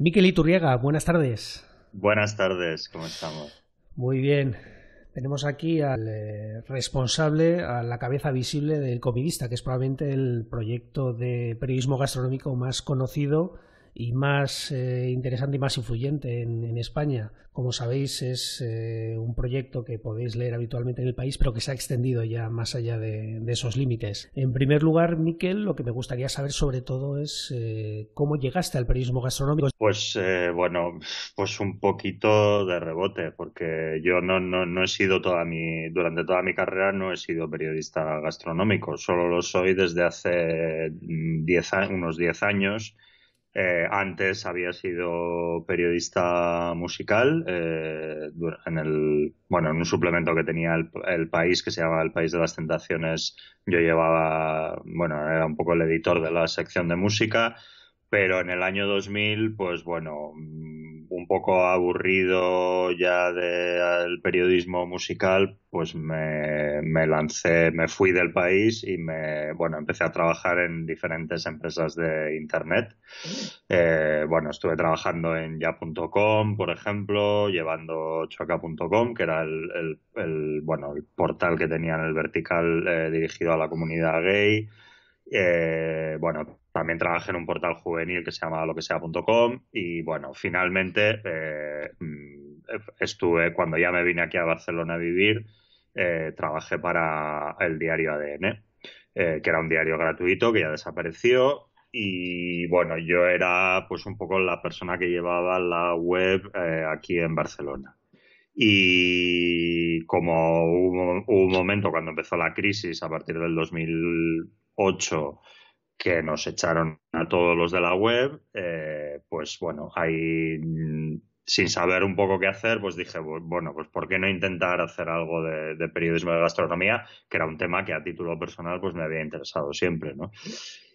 Miquel Iturriega, buenas tardes. Buenas tardes, ¿cómo estamos? Muy bien. Tenemos aquí al eh, responsable, a la cabeza visible del Comidista, que es probablemente el proyecto de periodismo gastronómico más conocido y más eh, interesante y más influyente en, España. Como sabéis, es eh, un proyecto que podéis leer habitualmente en el país, pero que se ha extendido ya más allá de, esos límites. En primer lugar, Miquel, lo que me gustaría saber sobre todo es eh, cómo llegaste al periodismo gastronómico. Pues bueno, pues un poquito de rebote, porque yo no, he sido toda mi, durante toda mi carrera no he sido periodista gastronómico, solo lo soy desde hace mm, unos 10 años eh, antes había sido periodista musical eh, en el bueno en un suplemento que tenía el, el, país que se llamaba El País de las Tentaciones. Yo llevaba bueno era un poco el editor de la sección de música pero en el año 2000, pues bueno, mm, un poco aburrido ya del periodismo musical, pues me, me, lancé, me fui del país y me, bueno, empecé a trabajar en diferentes empresas de Internet. Eh, bueno, estuve trabajando en ya.com, por ejemplo, llevando choca.com, que era el, el, el, bueno, el portal que tenía en el vertical eh, dirigido a la comunidad gay. Eh, bueno, también trabajé en un portal juvenil que se llamaba lo y bueno, finalmente eh, mm, estuve, cuando ya me vine aquí a Barcelona a vivir, eh, trabajé para el diario ADN, eh, que era un diario gratuito que ya desapareció y bueno, yo era pues un poco la persona que llevaba la web aquí en Barcelona. Y como hubo un momento cuando empezó la crisis a partir del 2008 que nos echaron a todos los de la web, eh, pues bueno, ahí mm, sin saber un poco qué hacer, pues dije, bueno, pues ¿por qué no intentar hacer algo de, periodismo de gastronomía? Que era un tema que a título personal pues me había interesado siempre, ¿no?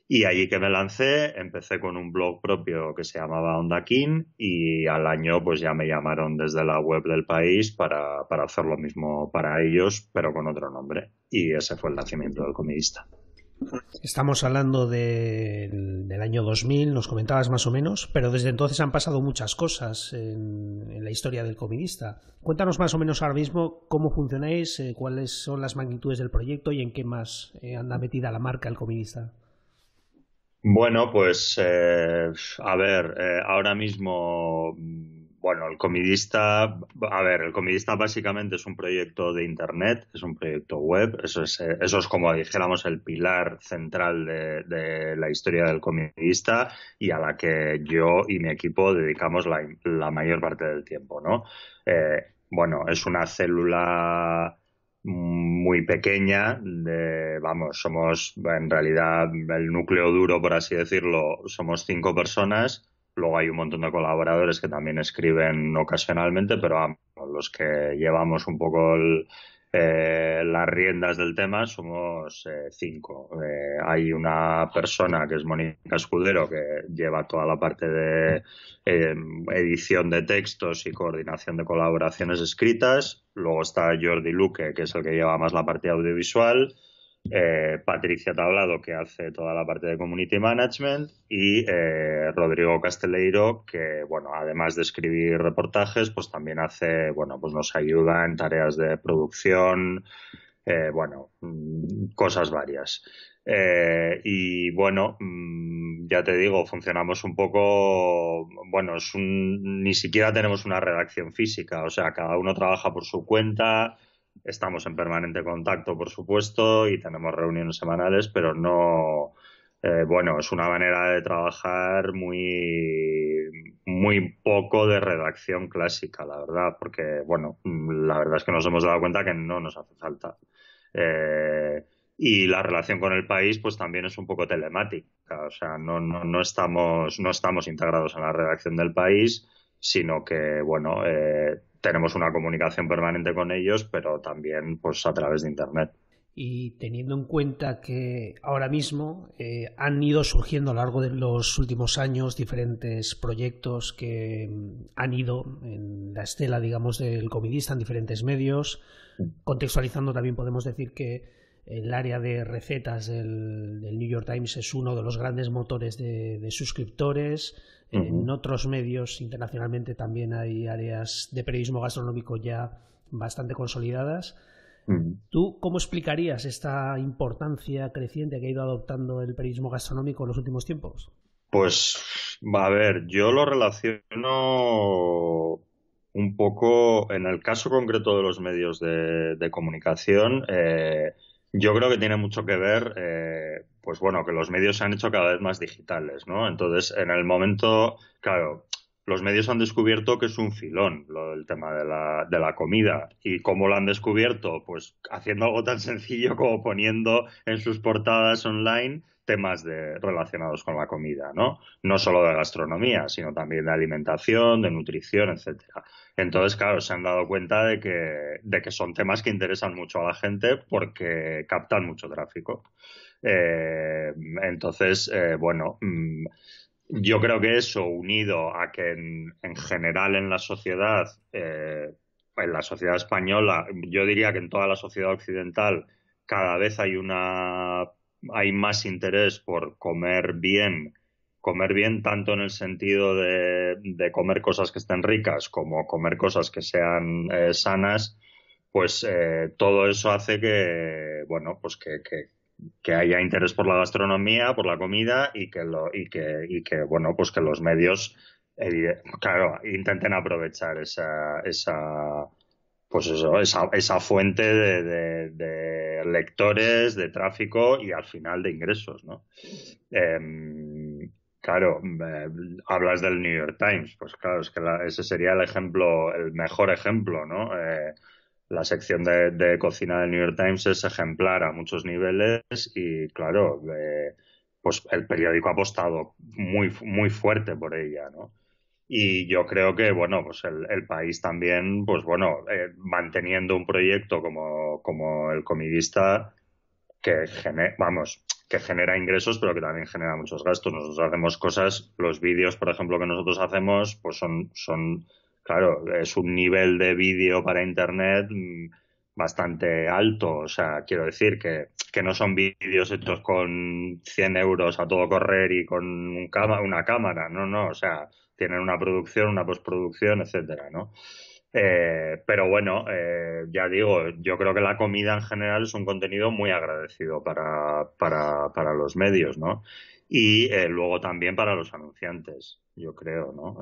Y allí que me lancé, empecé con un blog propio que se llamaba Onda King y al año pues ya me llamaron desde la web del país para, para hacer lo mismo para ellos, pero con otro nombre. Y ese fue el nacimiento del comidista. Estamos hablando del año 2000, nos comentabas más o menos, pero desde entonces han pasado muchas cosas en, la historia del Comunista. Cuéntanos más o menos ahora mismo cómo funcionáis, eh, cuáles son las magnitudes del proyecto y en qué más eh, anda metida la marca el Comunista. Bueno, pues eh, a ver, ahora mismo bueno, el comidista, a ver, el comidista básicamente es un proyecto de Internet, es un proyecto web, eso es, eh, eso es como dijéramos el pilar central de, la historia del comidista y a la que yo y mi equipo dedicamos la, mayor parte del tiempo, ¿no? Eh, bueno, es una célula muy pequeña, de, vamos, somos en realidad el núcleo duro, por así decirlo, somos cinco personas Luego hay un montón de colaboradores que también escriben ocasionalmente, pero los que llevamos un poco eh, las riendas del tema somos eh, cinco. Eh, hay una persona que es Mónica Escudero que lleva toda la parte de em, edición de textos y coordinación de colaboraciones escritas. Luego está Jordi Luque, que es el que lleva más la parte audiovisual eh, Patricia Tablado, que hace toda la parte de Community Management, y eh, Rodrigo Casteleiro, que, bueno, además de escribir reportajes, pues también hace, bueno, pues nos ayuda en tareas de producción, eh, bueno, mm, cosas varias. y bueno, mm, ya te digo, funcionamos un poco, bueno, ni siquiera tenemos una redacción física, o sea, cada uno trabaja por su cuenta, Estamos en permanente contacto, por supuesto, y tenemos reuniones semanales, pero no. Eh, bueno, es una manera de trabajar muy, muy poco de redacción clásica, la verdad, porque, bueno, la verdad es que nos hemos dado cuenta que no nos hace falta. Eh, y la relación con el país pues también es un poco telemática o sea no, no, no estamos no estamos integrados en la redacción del país sino que, bueno, eh, tenemos una comunicación permanente con ellos, pero también pues, a través de Internet. Y teniendo en cuenta que ahora mismo eh, han ido surgiendo a lo largo de los últimos años diferentes proyectos que mm, han ido en la estela, digamos, del comidista en diferentes medios, contextualizando también podemos decir que el área de recetas del, New York Times es uno de los grandes motores de suscriptores. En otros medios internacionalmente también hay áreas de periodismo gastronómico ya bastante consolidadas. ¿Tú cómo explicarías esta importancia creciente que ha ido adoptando el periodismo gastronómico en los últimos tiempos? Pues, va a ver, yo lo relaciono un poco, en el caso concreto de los medios de, comunicación, eh, yo creo que tiene mucho que ver, eh, pues bueno, que los medios se han hecho cada vez más digitales, ¿no? Entonces, en el momento, claro, los medios han descubierto que es un filón lo del tema de la, comida. ¿Y cómo lo han descubierto? Pues haciendo algo tan sencillo como poniendo en sus portadas online temas relacionados con la comida, ¿no? No solo de gastronomía, sino también de alimentación, de nutrición, etcétera. Entonces, claro, se han dado cuenta de que, son temas que interesan mucho a la gente porque captan mucho tráfico. Eh, entonces, eh, bueno... Mm, yo creo que eso, unido a que en, general en la sociedad, eh, en la sociedad española, yo diría que en toda la sociedad occidental, cada vez hay una hay más interés por comer bien, comer bien tanto en el sentido de, comer cosas que estén ricas como comer cosas que sean eh, sanas, pues eh, todo eso hace que, bueno, pues que que haya interés por la gastronomía, por la comida y que, lo, y que, y que bueno, pues que los medios, eh, claro, intenten aprovechar esa, esa, pues eso, esa, esa fuente de, de, de, lectores, de tráfico y al final de ingresos, ¿no? Eh, claro, em, hablas del New York Times, pues claro, es que la, ese sería el ejemplo, el mejor ejemplo, ¿no? Eh, la sección de, cocina del New York Times es ejemplar a muchos niveles y claro, eh, pues el periódico ha apostado muy, muy fuerte por ella, ¿no? Y yo creo que, bueno, pues el, país también, pues bueno, eh, manteniendo un proyecto como, como el comidista que genera, vamos, que genera ingresos, pero que también genera muchos gastos. Nosotros hacemos cosas, los vídeos, por ejemplo, que nosotros hacemos, pues son, son claro, es un nivel de vídeo para Internet mm, bastante alto. O sea, quiero decir que, que no son vídeos hechos con 100 euros a todo correr y con una cámara, no, no. O sea, tienen una producción, una postproducción, etcétera, ¿no? Eh, pero bueno, eh, ya digo, yo creo que la comida en general es un contenido muy agradecido para, para, para los medios, ¿no? Y eh, luego también para los anunciantes, yo creo, ¿no?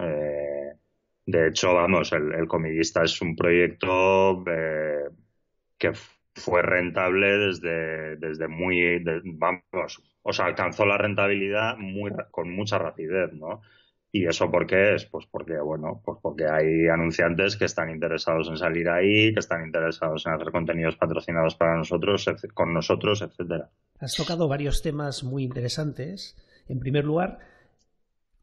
De hecho, vamos, el, el Comidista es un proyecto eh, que fue rentable desde, desde muy, vamos, o sea, alcanzó la rentabilidad muy, con mucha rapidez, ¿no? ¿Y eso por qué es? Pues porque, bueno, pues porque hay anunciantes que están interesados en salir ahí, que están interesados en hacer contenidos patrocinados para nosotros, con nosotros, etcétera. Has tocado varios temas muy interesantes. En primer lugar,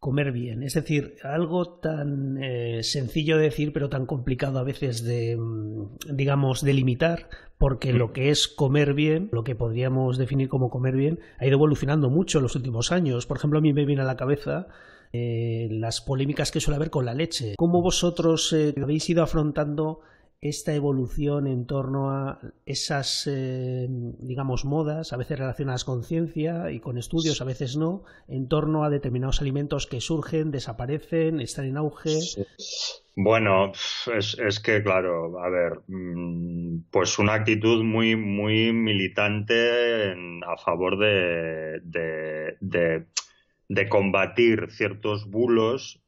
comer bien. Es decir, algo tan eh, sencillo de decir, pero tan complicado a veces de, mm, digamos, delimitar, porque lo que es comer bien, lo que podríamos definir como comer bien, ha ido evolucionando mucho en los últimos años. Por ejemplo, a mí me viene a la cabeza eh, las polémicas que suele haber con la leche. ¿Cómo vosotros eh, habéis ido afrontando esta evolución en torno a esas, eh, digamos, modas, a veces relacionadas con ciencia y con estudios, a veces no, en torno a determinados alimentos que surgen, desaparecen, están en auge. Bueno, es, que, claro, a ver, mm, pues una actitud muy, muy militante a favor de, de, de combatir ciertos bulos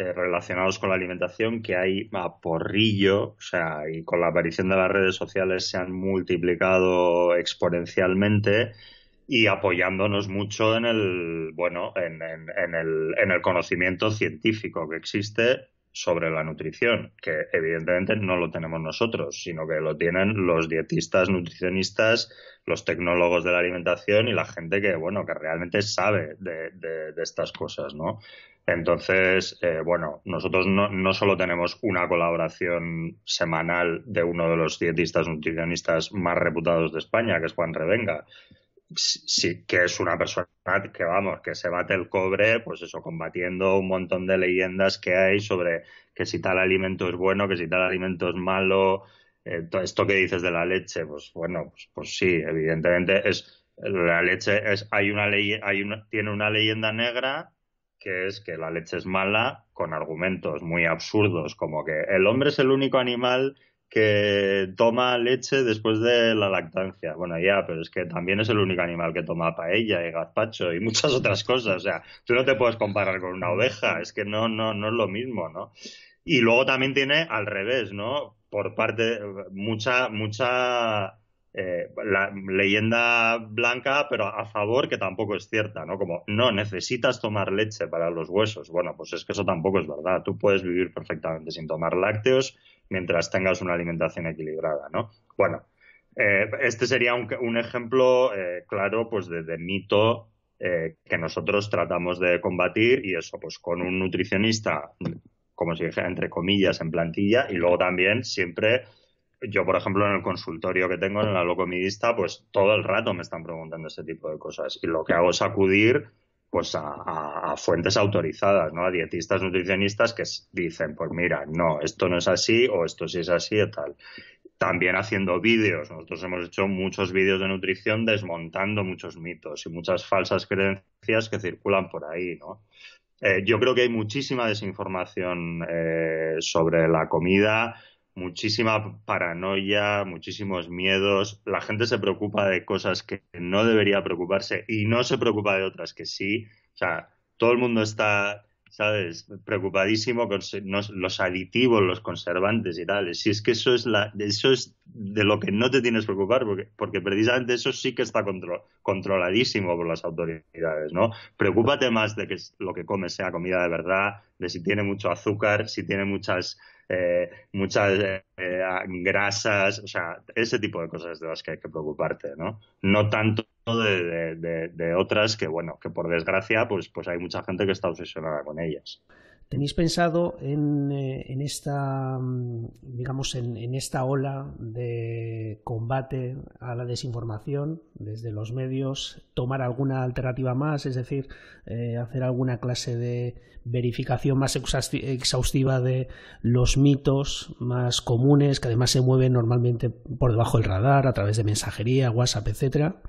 eh, relacionados con la alimentación que hay a porrillo, o sea, y con la aparición de las redes sociales se han multiplicado exponencialmente y apoyándonos mucho en el bueno en, en, el, en, el, conocimiento científico que existe sobre la nutrición, que evidentemente no lo tenemos nosotros, sino que lo tienen los dietistas, nutricionistas, los tecnólogos de la alimentación y la gente que, bueno, que realmente sabe de, de estas cosas, ¿no? Entonces, eh, bueno, nosotros no, no, solo tenemos una colaboración semanal de uno de los dietistas nutricionistas más reputados de España, que es Juan Revenga, sí, que es una persona que, vamos, que se bate el cobre, pues eso, combatiendo un montón de leyendas que hay sobre que si tal alimento es bueno, que si tal alimento es malo, eh, esto que dices de la leche, pues bueno, pues, pues sí, evidentemente es la leche es hay una ley hay una, tiene una leyenda negra que es que la leche es mala con argumentos muy absurdos, como que el hombre es el único animal que toma leche después de la lactancia. Bueno, ya, pero es que también es el único animal que toma paella y gazpacho y muchas otras cosas. O sea, tú no te puedes comparar con una oveja, es que no, no, no es lo mismo, ¿no? Y luego también tiene al revés, ¿no? Por parte, mucha, mucha eh, la leyenda blanca, pero a favor que tampoco es cierta, ¿no? Como, no, necesitas tomar leche para los huesos. Bueno, pues es que eso tampoco es verdad. Tú puedes vivir perfectamente sin tomar lácteos mientras tengas una alimentación equilibrada, ¿no? Bueno, eh, este sería un, un ejemplo eh, claro, pues, de, mito que nosotros tratamos de combatir y eso, pues, con un nutricionista como se si, dice, entre comillas, en plantilla, y luego también siempre yo, por ejemplo, en el consultorio que tengo en la locomidista, pues todo el rato me están preguntando este tipo de cosas. Y lo que hago es acudir pues a, fuentes autorizadas, ¿no? A dietistas, nutricionistas que dicen, pues mira, no, esto no es así o esto sí es así y tal. También haciendo vídeos. Nosotros hemos hecho muchos vídeos de nutrición desmontando muchos mitos y muchas falsas creencias que circulan por ahí, ¿no? Eh, yo creo que hay muchísima desinformación eh, sobre la comida, muchísima paranoia, muchísimos miedos, la gente se preocupa de cosas que no debería preocuparse y no se preocupa de otras que sí, o sea, todo el mundo está, ¿sabes?, preocupadísimo con los aditivos, los conservantes y tal, si es que eso es, la, eso es de lo que no te tienes que preocupar, porque, porque precisamente eso sí que está controladísimo por las autoridades, ¿no? Preocúpate más de que lo que comes sea comida de verdad, de si tiene mucho azúcar, si tiene muchas eh, muchas eh, grasas, o sea, ese tipo de cosas de las que hay que preocuparte, ¿no? No tanto de, otras que, bueno, que por desgracia, pues, pues hay mucha gente que está obsesionada con ellas. ¿Tenéis pensado en, eh, esta, mm, digamos, en, esta ola de combate a la desinformación desde los medios, tomar alguna alternativa más, es decir, eh, hacer alguna clase de verificación más exhaustiva de los mitos más comunes que además se mueven normalmente por debajo del radar a través de mensajería, WhatsApp, etcétera?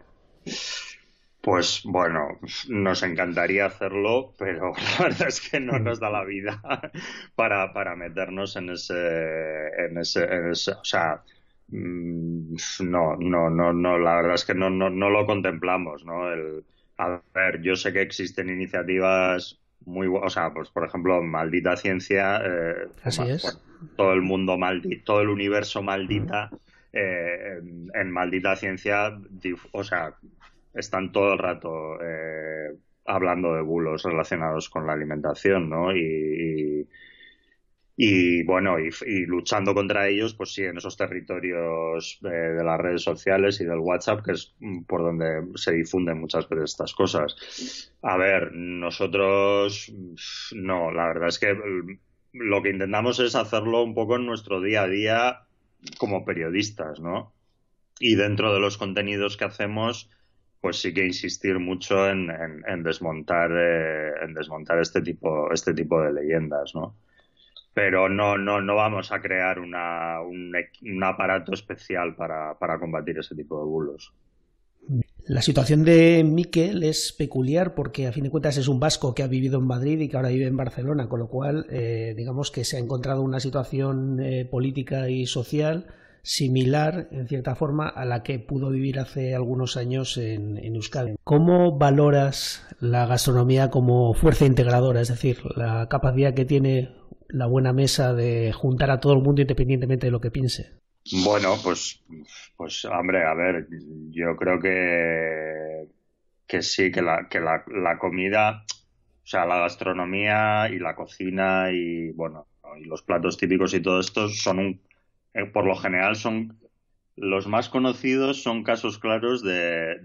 Pues bueno, nos encantaría hacerlo, pero la verdad es que no nos da la vida para, para meternos en ese, en ese, o sea, mm, no, no, no, no, la verdad es que no, lo contemplamos, ¿no? El, a ver, yo sé que existen iniciativas muy o sea, pues por ejemplo, maldita ciencia, eh, Así es. todo el mundo maldito, todo el universo maldita, eh, en, maldita ciencia, o sea, están todo el rato eh, hablando de bulos relacionados con la alimentación, ¿no? Y, y, bueno, y, luchando contra ellos, pues sí, en esos territorios eh, de las redes sociales y del WhatsApp, que es mm, por donde se difunden muchas de estas cosas. A ver, nosotros, mm, no, la verdad es que mm, lo que intentamos es hacerlo un poco en nuestro día a día como periodistas, ¿no? Y dentro de los contenidos que hacemos, pues sí que insistir mucho en, en, desmontar eh, en desmontar este tipo este tipo de leyendas no pero no no no vamos a crear un, un, aparato especial para, para combatir ese tipo de bulos la situación de Miquel es peculiar porque a fin de cuentas es un vasco que ha vivido en Madrid y que ahora vive en Barcelona, con lo cual eh, digamos que se ha encontrado una situación eh, política y social similar, en cierta forma, a la que pudo vivir hace algunos años en, en Euskadi. ¿Cómo valoras la gastronomía como fuerza integradora? Es decir, la capacidad que tiene la buena mesa de juntar a todo el mundo independientemente de lo que piense. Bueno, pues, pues hombre, a ver, yo creo que, que sí, que, la, que la comida, o sea, la gastronomía y la cocina y, bueno, y los platos típicos y todo esto son un eh, por lo general son los más conocidos son casos claros de,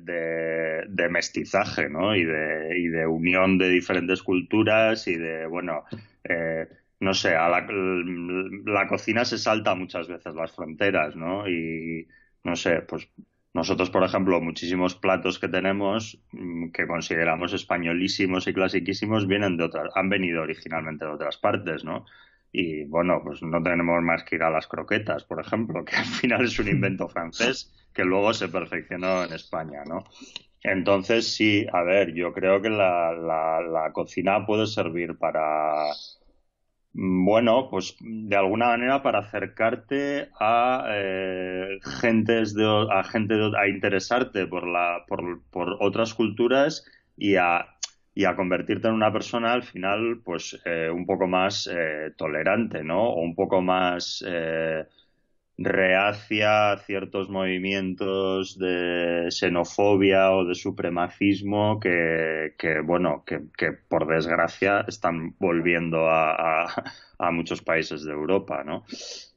de, mestizaje, ¿no? Y de, unión de diferentes culturas y de, bueno, eh, no sé, la, cocina se salta muchas veces las fronteras, ¿no? Y, no sé, pues nosotros, por ejemplo, muchísimos platos que tenemos mm, que consideramos españolísimos y clasiquísimos vienen de otras, han venido originalmente de otras partes, ¿no? Y bueno, pues no tenemos más que ir a las croquetas, por ejemplo, que al final es un invento francés que luego se perfeccionó en España, ¿no? Entonces, sí, a ver, yo creo que la, la, cocina puede servir para, bueno, pues de alguna manera para acercarte a eh, gentes de, a gente a interesarte por la por, por otras culturas y a y a convertirte en una persona al final pues eh, un poco más eh, tolerante, ¿no? O un poco más eh, reacia a ciertos movimientos de xenofobia o de supremacismo que, bueno, que, por desgracia están volviendo a, muchos países de Europa, ¿no?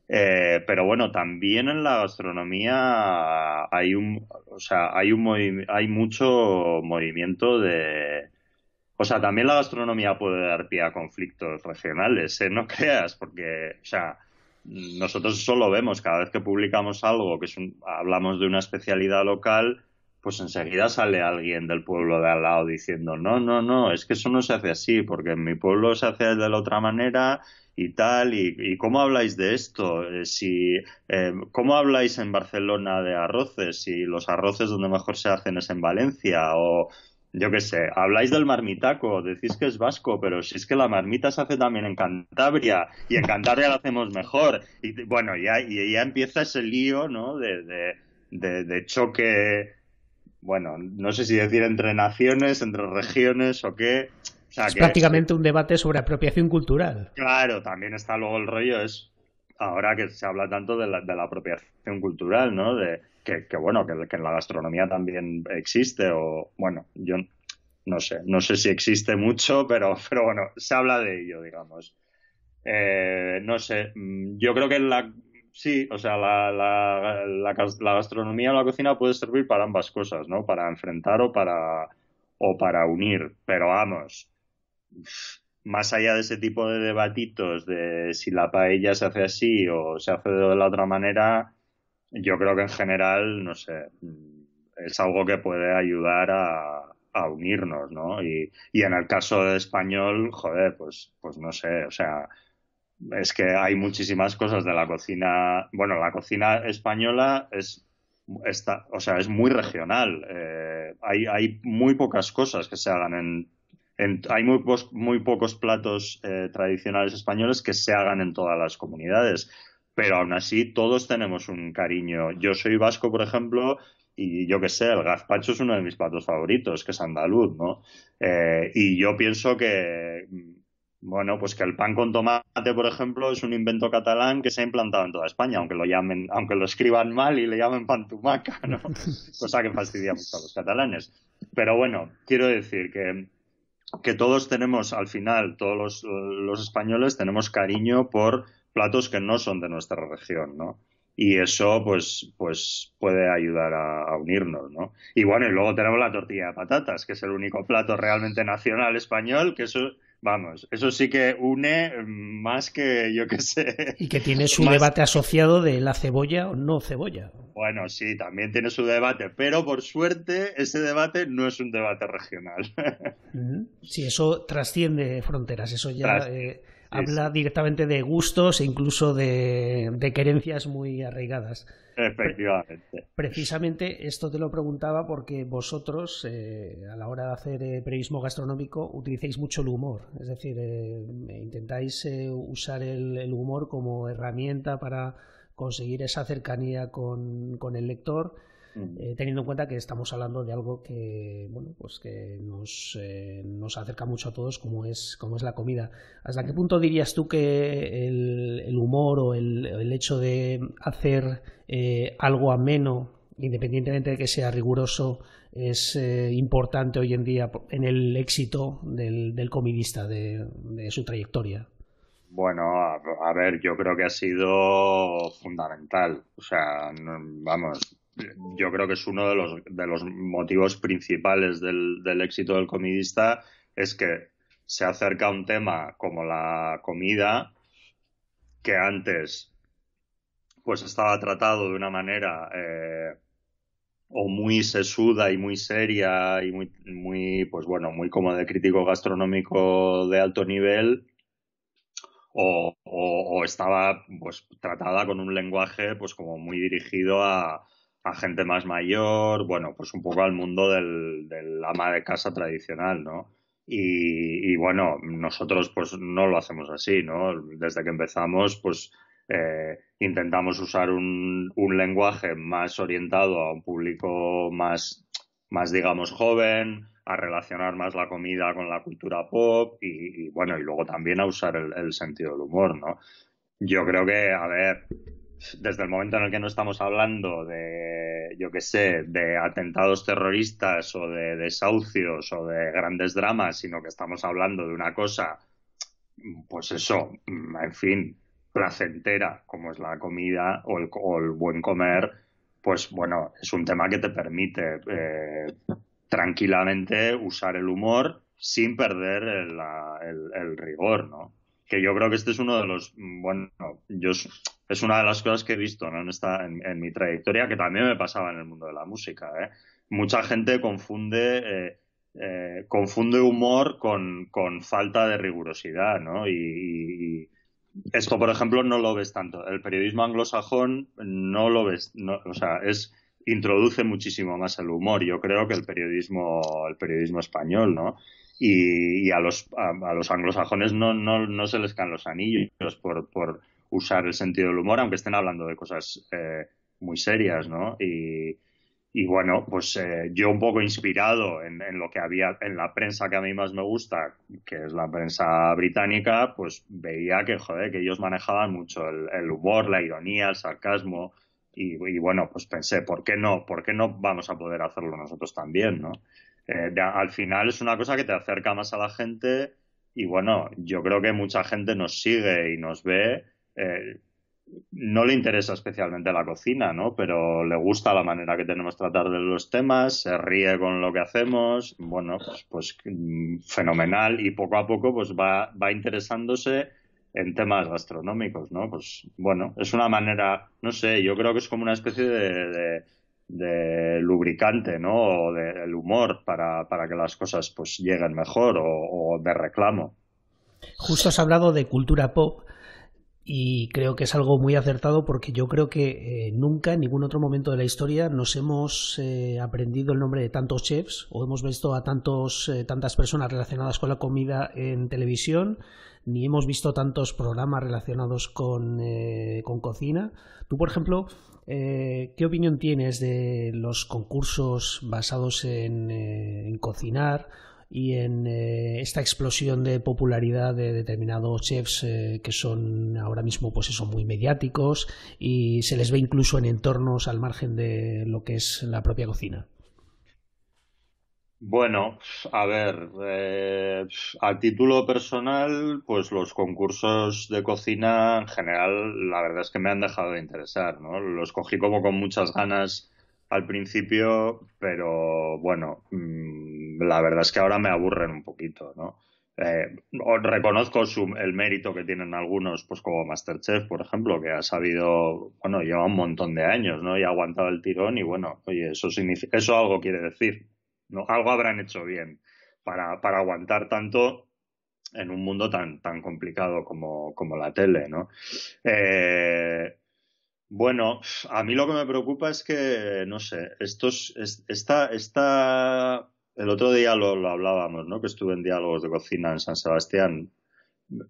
pero bueno, también en la astronomía hay un, o sea, hay un hay mucho movimiento de, o sea, también la gastronomía puede dar pie a conflictos regionales, ¿eh? No creas, porque, o sea, nosotros eso lo vemos cada vez que publicamos algo, que hablamos de una especialidad local, pues enseguida sale alguien del pueblo de al lado diciendo, no, no, no, es que eso no se hace así, porque en mi pueblo se hace de la otra manera y tal, y, y cómo habláis de esto, eh, si, eh, cómo habláis en Barcelona de arroces, si los arroces donde mejor se hacen es en Valencia, o yo qué sé, habláis del marmitaco, decís que es vasco, pero si es que la marmita se hace también en Cantabria y en Cantabria la hacemos mejor. Y bueno, ya, y ya empieza ese lío, ¿no? De, de, choque, bueno, no sé si decir entre naciones, entre regiones o qué. es prácticamente un debate sobre apropiación cultural. Claro, también está luego el rollo, es ahora que se habla tanto de la, apropiación cultural, ¿no? que, bueno, que, en la gastronomía también existe, o bueno, yo no sé, no sé si existe mucho, pero, pero bueno, se habla de ello, digamos. Eh, no sé, mm, yo creo que la, sí, o sea, la, gastronomía o la cocina puede servir para ambas cosas, ¿no? Para enfrentar o para, o para unir, pero vamos más allá de ese tipo de debatitos de si la paella se hace así o se hace de la otra manera, yo creo que en general, no sé, es algo que puede ayudar a, unirnos, ¿no? Y, en el caso de español, joder, pues, pues no sé, o sea, es que hay muchísimas cosas de la cocina, bueno, la cocina española es, está, o sea, es muy regional, eh, hay, hay muy pocas cosas que se hagan en hay muy, pocos platos eh, tradicionales españoles que se hagan en todas las comunidades, pero aún así todos tenemos un cariño. Yo soy vasco, por ejemplo, y yo qué sé, el gazpacho es uno de mis platos favoritos, que es andaluz, ¿no? Eh, y yo pienso que, mm, bueno, pues que el pan con tomate, por ejemplo, es un invento catalán que se ha implantado en toda España, aunque lo llamen, aunque lo escriban mal y le llamen pan tumaca, ¿no? Cosa que fastidia mucho a los catalanes. Pero bueno, quiero decir que que todos tenemos, al final, todos los, españoles tenemos cariño por platos que no son de nuestra región, ¿no? Y eso, pues, pues puede ayudar a, a, unirnos, ¿no? Y bueno, y luego tenemos la tortilla de patatas, que es el único plato realmente nacional español, que eso Vamos, eso sí que une mm, más que yo que sé. Y que tiene su debate asociado de la cebolla o no cebolla. Bueno, sí, también tiene su debate, pero por suerte ese debate no es un debate regional. Sí, eso trasciende fronteras, eso ya... Eh, habla directamente de gustos e incluso de, querencias muy arraigadas. Efectivamente. Precisamente esto te lo preguntaba porque vosotros, eh, a la hora de hacer eh, periodismo gastronómico, utilizáis mucho el humor. Es decir, eh, intentáis usar el, humor como herramienta para conseguir esa cercanía con el lector eh, teniendo en cuenta que estamos hablando de algo que, bueno, pues que nos, eh, nos acerca mucho a todos, como es, como es la comida. ¿Hasta qué punto dirías tú que el, humor o el, hecho de hacer eh, algo ameno, independientemente de que sea riguroso, es importante hoy en día en el éxito del, comidista, de, su trayectoria? Bueno, a, ver, yo creo que ha sido fundamental. O sea, vamos, yo creo que es uno de los, motivos principales del, éxito del comidista, es que se acerca a un tema como la comida, que antes pues estaba tratado de una manera eh, o muy sesuda y muy seria y muy, muy, pues bueno, muy como de crítico gastronómico de alto nivel, o, o, estaba pues tratada con un lenguaje pues como muy dirigido a, a gente más mayor, bueno, pues un poco al mundo del, ama de casa tradicional, ¿no? Y, bueno, nosotros pues no lo hacemos así, ¿no? Desde que empezamos, pues eh, intentamos usar un, lenguaje más orientado a un público más, más, digamos, joven, a relacionar más la comida con la cultura pop y, bueno, y luego también a usar el sentido del humor, ¿no? Yo creo que, a ver, desde el momento en el que no estamos hablando de, yo qué sé, de atentados terroristas o de desahucios o de grandes dramas, sino que estamos hablando de una cosa, pues eso, en fin, placentera, como es la comida o el, buen comer, pues bueno, es un tema que te permite eh, tranquilamente usar el humor sin perder el rigor, ¿no? que yo creo que este es uno de los, mm, bueno, yo es una de las cosas que he visto ¿no? en, en, mi trayectoria, que también me pasaba en el mundo de la música. ¿eh? Mucha gente confunde, eh, eh, confunde humor con, con, falta de rigurosidad, ¿no? Y, esto, por ejemplo, no lo ves tanto. El periodismo anglosajón no lo ves, no, o sea, es introduce muchísimo más el humor, yo creo, que el periodismo, el periodismo español, ¿no? y, a, los, a, los anglosajones no, no, no se les caen los anillos por, por usar el sentido del humor, aunque estén hablando de cosas eh, muy serias, ¿no? Y, y bueno, pues eh, yo un poco inspirado en, lo que había en la prensa que a mí más me gusta, que es la prensa británica, pues veía que, joder, que ellos manejaban mucho el, el humor, la ironía, el sarcasmo. Y, y, bueno, pues pensé, ¿por qué no? ¿Por qué no vamos a poder hacerlo nosotros también, no? Eh, al final es una cosa que te acerca más a la gente y bueno, yo creo que mucha gente nos sigue y nos ve. Eh, no le interesa especialmente la cocina, ¿no? Pero le gusta la manera que tenemos de tratar de los temas, se ríe con lo que hacemos, bueno, pues, pues mm, fenomenal y poco a poco pues va, interesándose en temas gastronómicos, ¿no? Pues bueno, es una manera, no sé, yo creo que es como una especie de de lubricante, ¿no? O del humor para, que las cosas pues lleguen mejor o, de reclamo. Justo has hablado de cultura pop y creo que es algo muy acertado porque yo creo que eh, nunca en ningún otro momento de la historia nos hemos eh, aprendido el nombre de tantos chefs o hemos visto a tantos eh, tantas personas relacionadas con la comida en televisión ni hemos visto tantos programas relacionados con, con cocina. Tú, por ejemplo, eh, ¿Qué opinión tienes de los concursos basados en, eh, cocinar y en eh, esta explosión de popularidad de determinados chefs que son ahora mismo pues muy mediáticos y se les ve incluso en entornos al margen de lo que es la propia cocina? Bueno, a ver, eh, a título personal, pues los concursos de cocina en general, la verdad es que me han dejado de interesar, ¿no? Los cogí como con muchas ganas al principio, pero bueno, mm, la verdad es que ahora me aburren un poquito, ¿no? Eh, reconozco el mérito que tienen algunos, pues como Masterchef, por ejemplo, que ha sabido, bueno, lleva un montón de años, ¿no? Y ha aguantado el tirón y bueno, oye, eso, significa, eso algo quiere decir algo habrán hecho bien para, para aguantar tanto en un mundo tan, tan complicado como, la tele, ¿no? Eh, bueno, a mí lo que me preocupa es que, no sé, estos, está el otro día lo, hablábamos, ¿no? Que estuve en diálogos de cocina en San Sebastián.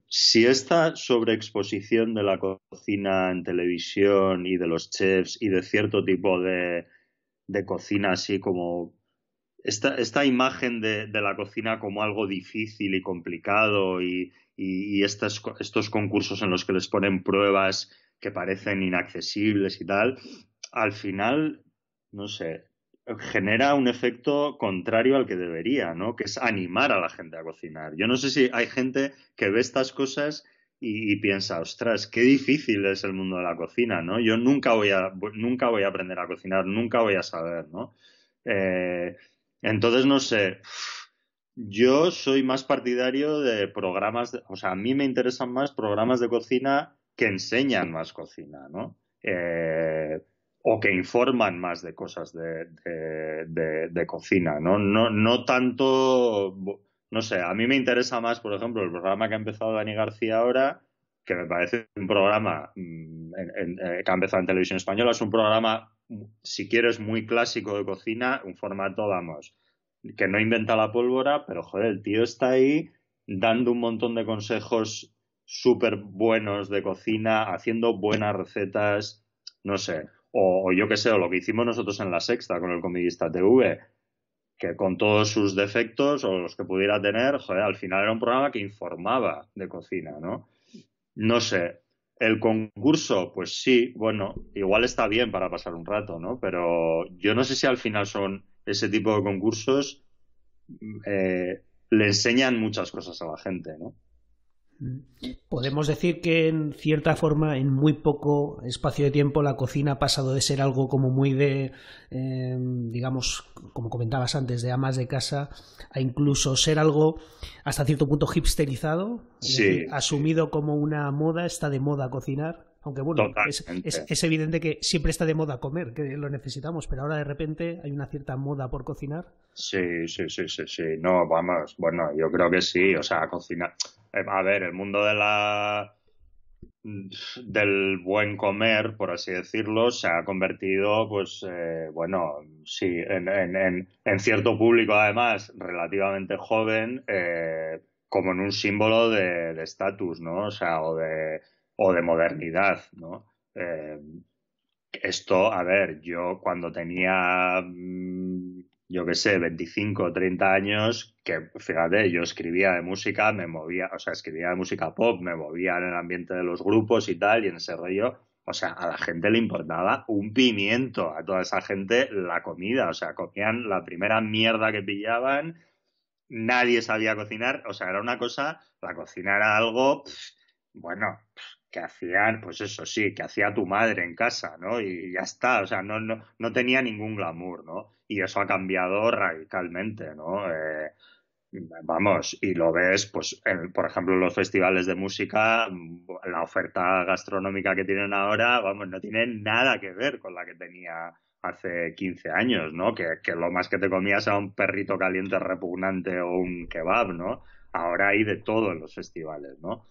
Si esta sobreexposición de la cocina en televisión y de los chefs y de cierto tipo de cocina así como esta, imagen de, la cocina como algo difícil y complicado y, estos concursos en los que les ponen pruebas que parecen inaccesibles y tal, al final, no sé, genera un efecto contrario al que debería, ¿no? Que es animar a la gente a cocinar. Yo no sé si hay gente que ve estas cosas y, piensa, ostras, qué difícil es el mundo de la cocina, ¿no? Yo nunca voy a, nunca voy a aprender a cocinar, nunca voy a saber, ¿no? Eh, entonces, no sé, yo soy más partidario de programas, o sea, a mí me interesan más programas de cocina que enseñan más cocina, ¿no? Eh, o que informan más de cosas de, de, cocina, ¿no? ¿no? No tanto, no sé, a mí me interesa más, por ejemplo, el programa que ha empezado Dani García ahora, que me parece un programa mm, eh, que ha empezado en televisión española, es un programa si quieres, muy clásico de cocina, un formato, vamos, que no inventa la pólvora, pero joder, el tío está ahí dando un montón de consejos súper buenos de cocina, haciendo buenas recetas, no sé, o, yo qué sé, o lo que hicimos nosotros en la sexta con el Comidista TV, que con todos sus defectos o los que pudiera tener, joder, al final era un programa que informaba de cocina, ¿no? No sé, el concurso, pues sí, bueno, igual está bien para pasar un rato, ¿no? Pero yo no sé si al final son ese tipo de concursos eh, le enseñan muchas cosas a la gente, ¿no? Podemos decir que en cierta forma, en muy poco espacio de tiempo, la cocina ha pasado de ser algo como muy de, em, digamos, como comentabas antes, de amas de casa, a incluso ser algo hasta cierto punto hipsterizado, asumido como una moda, está de moda cocinar. Aunque bueno, es, es, evidente que siempre está de moda comer, que lo necesitamos, pero ahora de repente hay una cierta moda por cocinar. Sí, sí, sí, sí, sí. No, vamos, bueno, yo creo que sí. O sea, cocinar, eh, a ver, el mundo de la del buen comer, por así decirlo, se ha convertido, pues, eh, bueno, sí, en, cierto público, además, relativamente joven, eh, como en un símbolo de estatus, ¿no? O sea, o de, o de modernidad, ¿no? esto, a ver, yo cuando tenía mm, yo qué sé, 25 o 30 años, que fíjate, yo escribía de música, me movía, o sea, escribía de música pop, me movía en el ambiente de los grupos y tal, y en ese rollo, o sea, a la gente le importaba un pimiento, a toda esa gente la comida, o sea, comían la primera mierda que pillaban, nadie sabía cocinar, o sea, era una cosa, la cocina era algo, bueno, que hacían, pues eso sí, que hacía tu madre en casa, ¿no? Y ya está, o sea, no, no, no tenía ningún glamour, ¿no? Y eso ha cambiado radicalmente, ¿no? Eh, vamos, y lo ves, pues, por ejemplo, en los festivales de música, mm, la oferta gastronómica que tienen ahora, vamos, no tiene nada que ver con la que tenía hace 15 años, ¿no? Que, que lo más que te comías era un perrito caliente repugnante o un kebab, ¿no? Ahora hay de todo en los festivales, ¿no?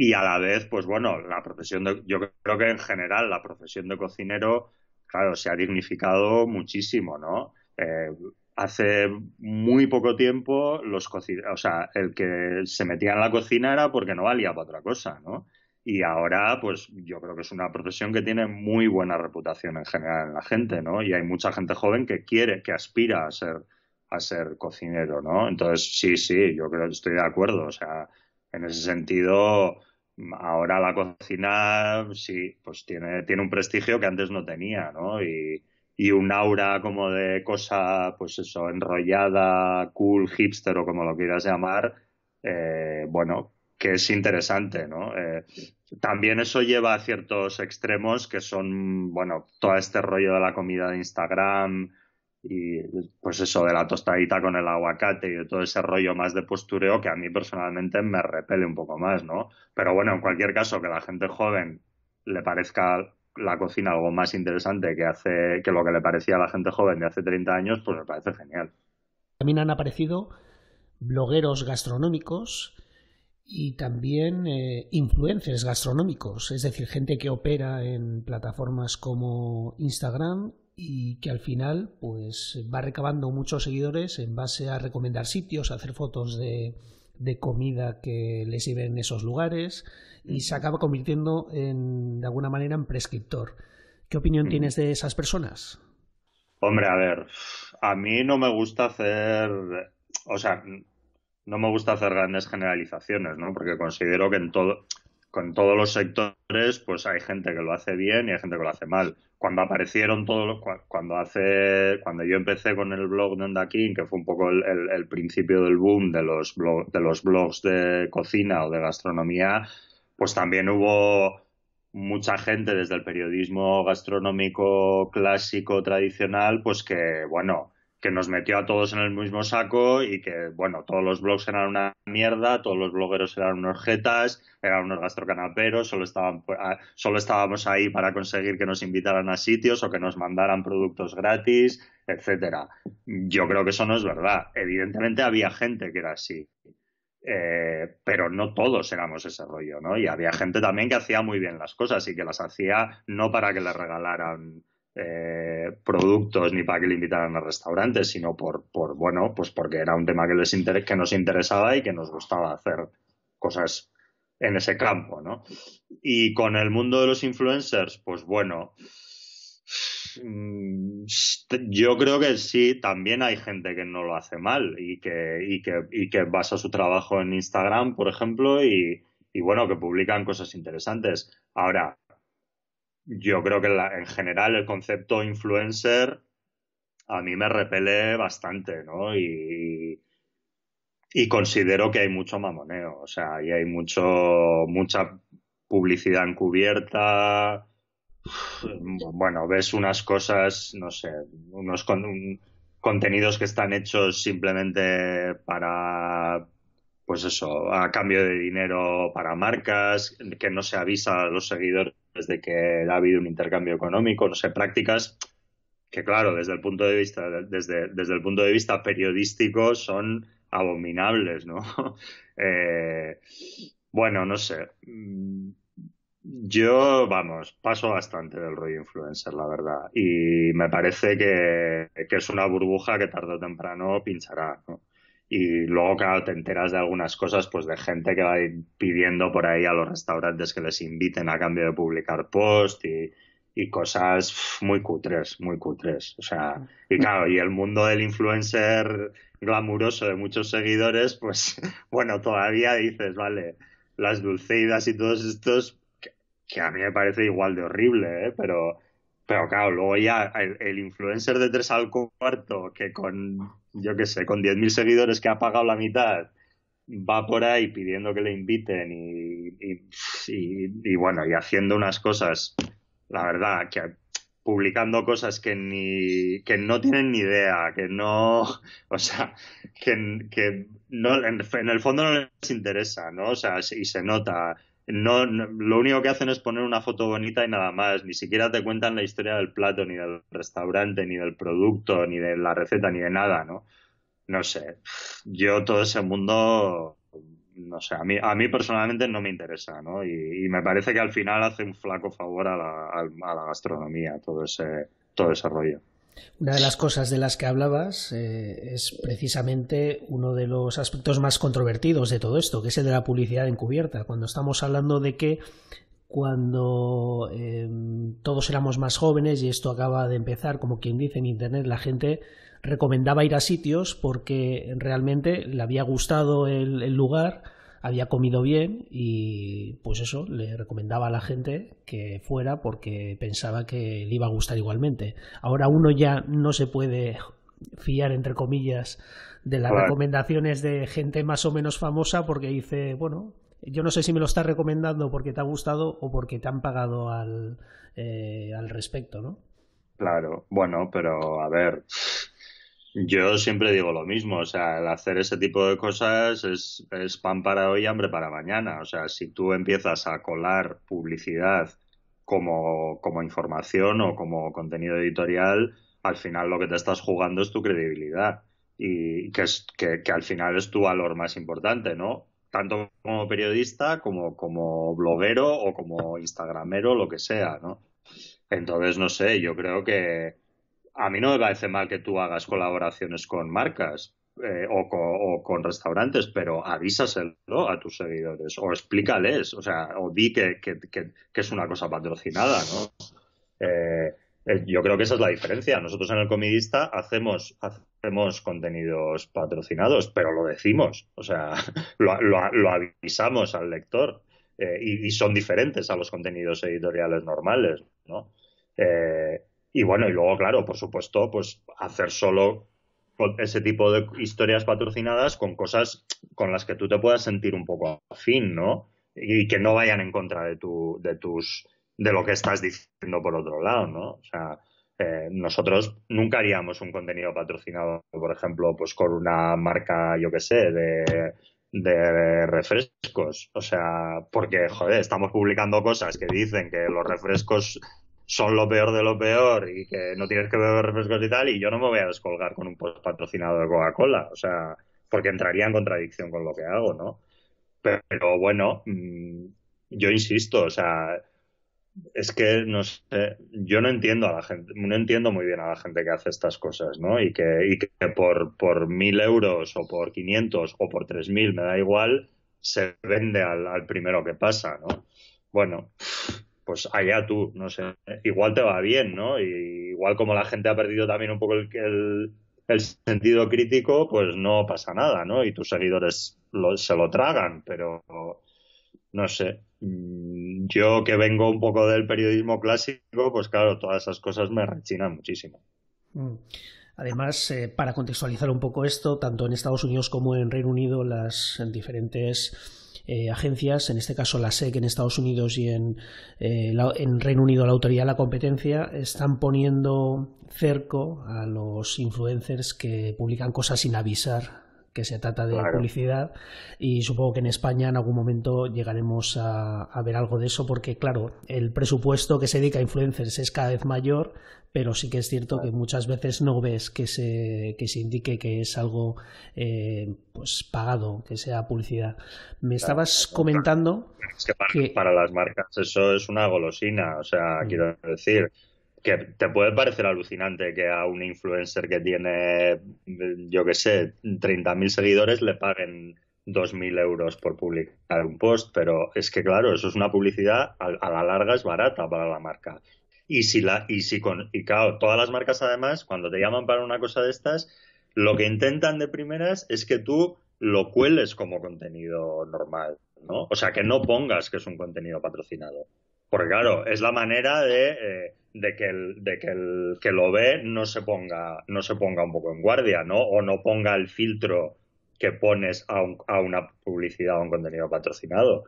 y a la vez, pues bueno, la profesión de, yo creo que en general la profesión de cocinero, claro, se ha dignificado muchísimo, ¿no? Eh, hace muy poco tiempo los cocineros, o sea, el que se metía en la cocina era porque no valía para otra cosa, ¿no? Y ahora, pues yo creo que es una profesión que tiene muy buena reputación en general en la gente, ¿no? Y hay mucha gente joven que quiere, que aspira a ser, a ser cocinero, ¿no? Entonces, sí, sí, yo creo que estoy de acuerdo. O sea, en ese sentido, ahora la cocina sí, pues tiene, tiene un prestigio que antes no tenía, ¿no? Y, y un aura como de cosa, pues eso, enrollada, cool, hipster o como lo quieras llamar, eh, bueno, que es interesante, ¿no? Eh, también eso lleva a ciertos extremos que son, bueno, todo este rollo de la comida de Instagram, y pues eso de la tostadita con el aguacate y de todo ese rollo más de postureo que a mí personalmente me repele un poco más, ¿no? Pero bueno, en cualquier caso, que la gente joven le parezca la cocina algo más interesante que hace que lo que le parecía a la gente joven de hace 30 años, pues me parece genial. También han aparecido blogueros gastronómicos y también eh, influencers gastronómicos, es decir, gente que opera en plataformas como Instagram y que al final pues va recabando muchos seguidores en base a recomendar sitios, a hacer fotos de, de comida que les sirven en esos lugares y se acaba convirtiendo en, de alguna manera en prescriptor. ¿Qué opinión tienes de esas personas? Hombre, a ver, a mí no me gusta hacer, o sea, no me gusta hacer grandes generalizaciones, ¿no? Porque considero que en todo, con todos los sectores, pues hay gente que lo hace bien y hay gente que lo hace mal. Cuando aparecieron todos, cuando hace, cuando yo empecé con el blog de Onda King, que fue un poco el, principio del boom de los, blog, de los blogs de cocina o de gastronomía, pues también hubo mucha gente desde el periodismo gastronómico clásico tradicional, pues que, bueno, que nos metió a todos en el mismo saco y que, bueno, todos los blogs eran una mierda, todos los blogueros eran unos jetas, eran unos gastrocanaperos, solo, estaban, ah, estábamos ahí para conseguir que nos invitaran a sitios o que nos mandaran productos gratis, etcétera. Yo creo que eso no es verdad. Evidentemente había gente que era así. Eh, pero no todos éramos ese rollo, ¿no? Y había gente también que hacía muy bien las cosas y que las hacía no para que le regalaran eh, productos ni para que le invitaran a restaurantes, sino por, por bueno, pues porque era un tema que, les que nos interesaba y que nos gustaba hacer cosas en ese campo, ¿no? Y con el mundo de los influencers, pues bueno, mm, yo creo que sí, también hay gente que no lo hace mal y que, y que, y que basa su trabajo en Instagram, por ejemplo, y, y bueno, que publican cosas interesantes. Ahora, yo creo que en general el concepto influencer a mí me repele bastante, ¿no? Y, y considero que hay mucho mamoneo, o sea, y hay mucho, mucha publicidad encubierta. Bueno, ves unas cosas, no sé, unos contenidos que están hechos simplemente para, pues eso, a cambio de dinero para marcas, que no se avisa a los seguidores desde pues, que ha habido un intercambio económico, no sé, prácticas que claro, desde el punto de vista, desde, desde el punto de vista periodístico son abominables, ¿no? Eh, bueno, no sé. Mm, yo, vamos, paso bastante del rollo influencer, la verdad. Y me parece que, que es una burbuja que tarde o temprano pinchará, ¿no? y luego, claro, te enteras de algunas cosas, pues de gente que va pidiendo por ahí a los restaurantes que les inviten a cambio de publicar post y, cosas muy cutres, muy cutres. O sea, y claro, y el mundo del influencer glamuroso de muchos seguidores, pues bueno, todavía dices, vale, las dulceidas y todos estos, que, a mí me parece igual de horrible, ¿eh? pero, pero claro, luego ya el influencer de tres al cuarto que con yo qué sé, con 10.000 seguidores que ha pagado la mitad, va por ahí pidiendo que le inviten y, y, bueno, y haciendo unas cosas, la verdad, que publicando cosas que ni que no tienen ni idea, que no, o sea, que, no, en, el fondo no les interesa, ¿no? O sea, y se nota no, lo único que hacen es poner una foto bonita y nada más. Ni siquiera te cuentan la historia del plato, ni del restaurante, ni del producto, ni de la receta, ni de nada, ¿no? No sé. Yo todo ese mundo, no sé, a mí, a personalmente no me interesa, ¿no? Y, me parece que al final hace un flaco favor a la, a la gastronomía, todo ese, todo ese rollo. Una de las cosas de las que hablabas eh, es precisamente uno de los aspectos más controvertidos de todo esto, que es el de la publicidad encubierta. Cuando estamos hablando de que cuando em, todos éramos más jóvenes y esto acaba de empezar, como quien dice en Internet, la gente recomendaba ir a sitios porque realmente le había gustado el lugar había comido bien y pues eso, le recomendaba a la gente que fuera porque pensaba que le iba a gustar igualmente. Ahora uno ya no se puede fiar, entre comillas, de las recomendaciones de gente más o menos famosa porque dice, bueno, yo no sé si me lo estás recomendando porque te ha gustado o porque te han pagado al, eh, al respecto, ¿no? Claro, bueno, pero a ver, yo siempre digo lo mismo, o sea, el hacer ese tipo de cosas es, es, pan para hoy, y hambre para mañana. O sea, si tú empiezas a colar publicidad como, como información o como contenido editorial, al final lo que te estás jugando es tu credibilidad y que, es, que, que al final es tu valor más importante, ¿no? Tanto como periodista, como, como bloguero o como instagramero, lo que sea, ¿no? Entonces, no sé, yo creo que a mí no me parece mal que tú hagas colaboraciones con marcas eh, o, con, restaurantes, pero avísaselo a tus seguidores o explícales, o sea, o di que, es una cosa patrocinada, ¿no? Eh, eh, yo creo que esa es la diferencia. Nosotros en el comidista hacemos, hacemos contenidos patrocinados, pero lo decimos, o sea, lo, avisamos al lector y, son diferentes a los contenidos editoriales normales, ¿no? Y bueno, y luego, claro, por supuesto, pues hacer solo ese tipo de historias patrocinadas con cosas con las que tú te puedas sentir un poco afín, ¿no? Y que no vayan en contra de tu, de tus, de lo que estás diciendo por otro lado, ¿no? O sea, eh, nosotros nunca haríamos un contenido patrocinado, por ejemplo, pues con una marca, yo qué sé, de, de refrescos. O sea, porque, joder, estamos publicando cosas que dicen que los refrescos son lo peor de lo peor y que no tienes que beber refrescos y tal, y yo no me voy a descolgar con un post patrocinado de Coca-Cola, o sea, porque entraría en contradicción con lo que hago, ¿no? Pero, bueno, mm, yo insisto, o sea, es que no sé, yo no entiendo a la gente, no entiendo muy bien a la gente que hace estas cosas, ¿no? Y que, y que por, por mil euros o por 500 o por tres mil, me da igual, se vende al primero que pasa, ¿no? Bueno, pues allá tú, no sé, igual te va bien, ¿no? igual como la gente ha perdido también un poco el, el, sentido crítico, pues no pasa nada, ¿no? Y tus seguidores se lo tragan, pero no sé. Mm, yo que vengo un poco del periodismo clásico, pues claro, todas esas cosas me rechinan muchísimo. Mm. Además, eh, para contextualizar un poco esto, tanto en Estados Unidos como en Reino Unido, las diferentes eh, agencias, en este caso la SEC en Estados Unidos y en, eh, Reino Unido la Autoridad de la Competencia, están poniendo cerco a los influencers que publican cosas sin avisar que se trata de publicidad y supongo que en España en algún momento llegaremos a, ver algo de eso porque claro, el presupuesto que se dedica a influencers es cada vez mayor, pero sí que es cierto que muchas veces no ves que se, indique que es algo eh, pues, pagado, que sea publicidad. Me estabas comentando que para, las marcas eso es una golosina, o sea, mm. quiero decir que te puede parecer alucinante que a un influencer que tiene, yo qué sé, 30.000 seguidores le paguen 2.000 euros por publicar un post, pero es que claro, eso es una publicidad a, la larga es barata para la marca. Y si la, y si con, y claro, todas las marcas además, cuando te llaman para una cosa de estas, lo que intentan de primeras es que tú lo cueles como contenido normal, ¿no? O sea, que no pongas que es un contenido patrocinado. Porque claro, es la manera de, eh, de, que, el, que lo ve no se ponga, no se ponga un poco en guardia, ¿no? O no ponga el filtro que pones a, a una publicidad o un contenido patrocinado.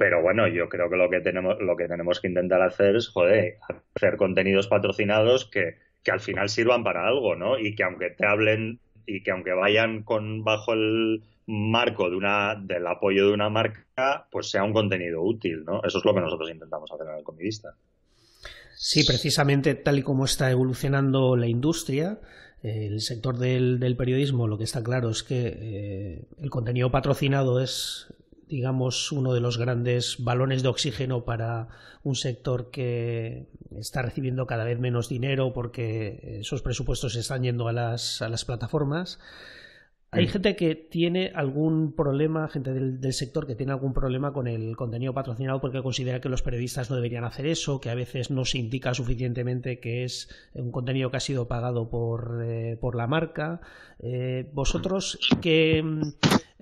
Pero bueno, yo creo que lo que tenemos, lo que tenemos que intentar hacer es, joder, hacer contenidos patrocinados que, al final sirvan para algo, ¿no? Y que aunque te hablen y que aunque vayan con bajo el marco de una, del apoyo de una marca, pues sea un contenido útil, ¿no? Eso es lo que nosotros intentamos hacer en el comidista. Sí, precisamente tal y como está evolucionando la industria, eh, el sector del, periodismo, lo que está claro es que eh, el contenido patrocinado es digamos, uno de los grandes balones de oxígeno para un sector que está recibiendo cada vez menos dinero porque esos presupuestos se están yendo a las, a las plataformas. Hay mm. gente que tiene algún problema, gente del, sector que tiene algún problema con el contenido patrocinado porque considera que los periodistas no deberían hacer eso, que a veces no se indica suficientemente que es un contenido que ha sido pagado por, eh, la marca. Eh, ¿Vosotros qué,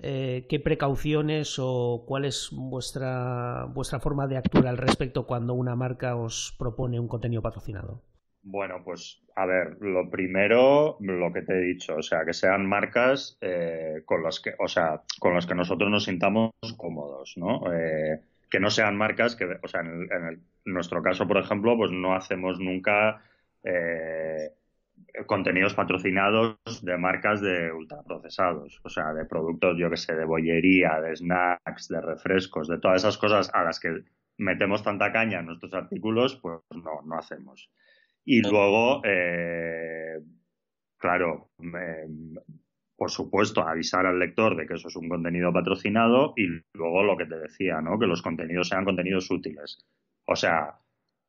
eh, qué precauciones o cuál es vuestra, vuestra forma de actuar al respecto cuando una marca os propone un contenido patrocinado. Bueno, pues a ver, lo primero, lo que te he dicho, o sea, que sean marcas eh, con las que, o sea, con las que nosotros nos sintamos cómodos, ¿no? Eh, que no sean marcas que, o sea, en, nuestro caso, por ejemplo, pues no hacemos nunca eh, contenidos patrocinados de marcas de ultraprocesados, o sea, de productos, yo que sé, de bollería, de snacks, de refrescos, de todas esas cosas a las que metemos tanta caña en nuestros artículos, pues no, no hacemos. Y luego, eh, claro, por supuesto, avisar al lector de que eso es un contenido patrocinado y luego lo que te decía, ¿no? Que los contenidos sean contenidos útiles. O sea,